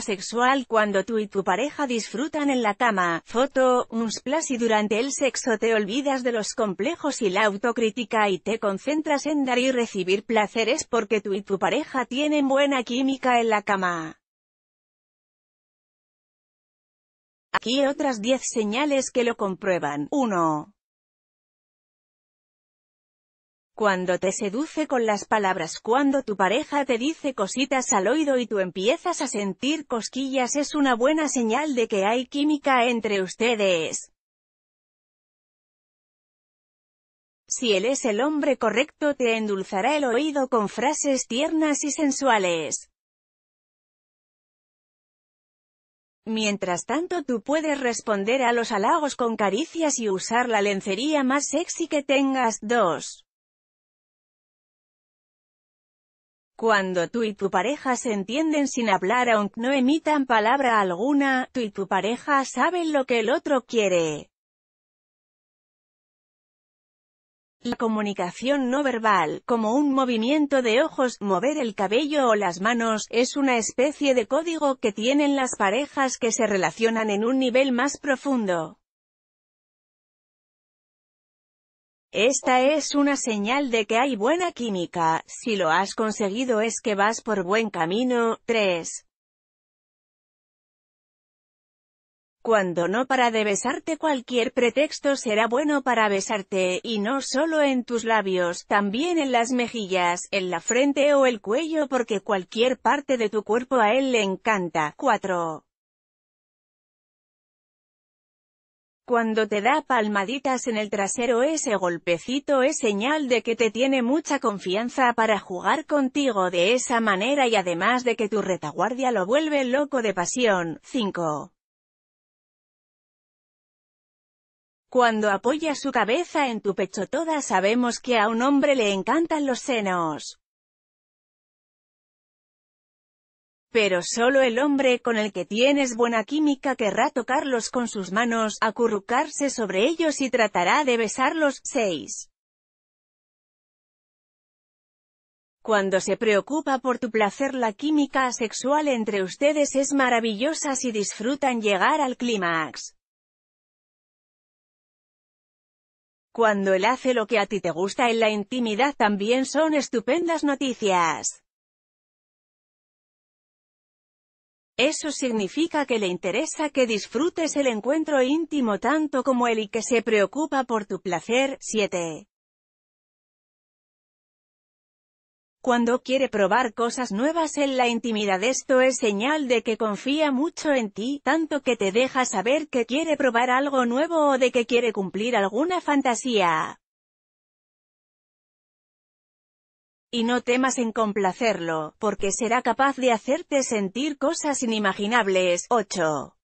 sexual cuando tú y tu pareja disfrutan en la cama. Foto, un y durante el sexo te olvidas de los complejos y la autocrítica y te concentras en dar y recibir placeres porque tú y tu pareja tienen buena química en la cama. Aquí otras 10 señales que lo comprueban. 1. Cuando te seduce con las palabras, cuando tu pareja te dice cositas al oído y tú empiezas a sentir cosquillas es una buena señal de que hay química entre ustedes. Si él es el hombre correcto te endulzará el oído con frases tiernas y sensuales. Mientras tanto tú puedes responder a los halagos con caricias y usar la lencería más sexy que tengas. dos. Cuando tú y tu pareja se entienden sin hablar aunque no emitan palabra alguna, tú y tu pareja saben lo que el otro quiere. La comunicación no verbal, como un movimiento de ojos, mover el cabello o las manos, es una especie de código que tienen las parejas que se relacionan en un nivel más profundo. Esta es una señal de que hay buena química, si lo has conseguido es que vas por buen camino. 3. Cuando no para de besarte cualquier pretexto será bueno para besarte, y no solo en tus labios, también en las mejillas, en la frente o el cuello porque cualquier parte de tu cuerpo a él le encanta. 4. Cuando te da palmaditas en el trasero ese golpecito es señal de que te tiene mucha confianza para jugar contigo de esa manera y además de que tu retaguardia lo vuelve loco de pasión. 5. Cuando apoya su cabeza en tu pecho todas sabemos que a un hombre le encantan los senos. Pero solo el hombre con el que tienes buena química querrá tocarlos con sus manos, acurrucarse sobre ellos y tratará de besarlos. 6. Cuando se preocupa por tu placer la química sexual entre ustedes es maravillosa si disfrutan llegar al clímax. Cuando él hace lo que a ti te gusta en la intimidad también son estupendas noticias. Eso significa que le interesa que disfrutes el encuentro íntimo tanto como él y que se preocupa por tu placer. 7. Cuando quiere probar cosas nuevas en la intimidad esto es señal de que confía mucho en ti, tanto que te deja saber que quiere probar algo nuevo o de que quiere cumplir alguna fantasía. Y no temas en complacerlo, porque será capaz de hacerte sentir cosas inimaginables. 8.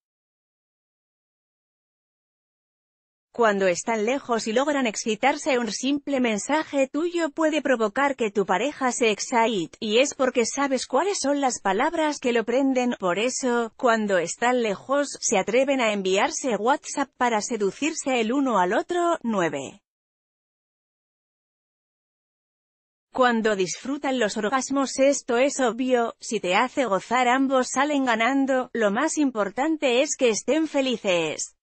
Cuando están lejos y logran excitarse un simple mensaje tuyo puede provocar que tu pareja se excite, y es porque sabes cuáles son las palabras que lo prenden, por eso, cuando están lejos, se atreven a enviarse WhatsApp para seducirse el uno al otro, 9. Cuando disfrutan los orgasmos esto es obvio, si te hace gozar ambos salen ganando, lo más importante es que estén felices.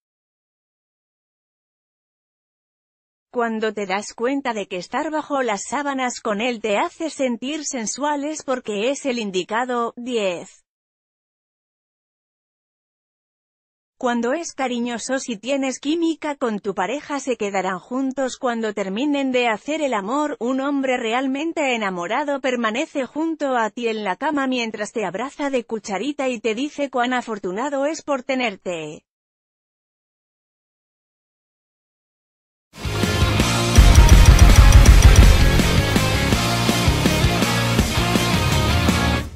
Cuando te das cuenta de que estar bajo las sábanas con él te hace sentir sensuales porque es el indicado, 10. Cuando es cariñoso si tienes química con tu pareja se quedarán juntos cuando terminen de hacer el amor, un hombre realmente enamorado permanece junto a ti en la cama mientras te abraza de cucharita y te dice cuán afortunado es por tenerte.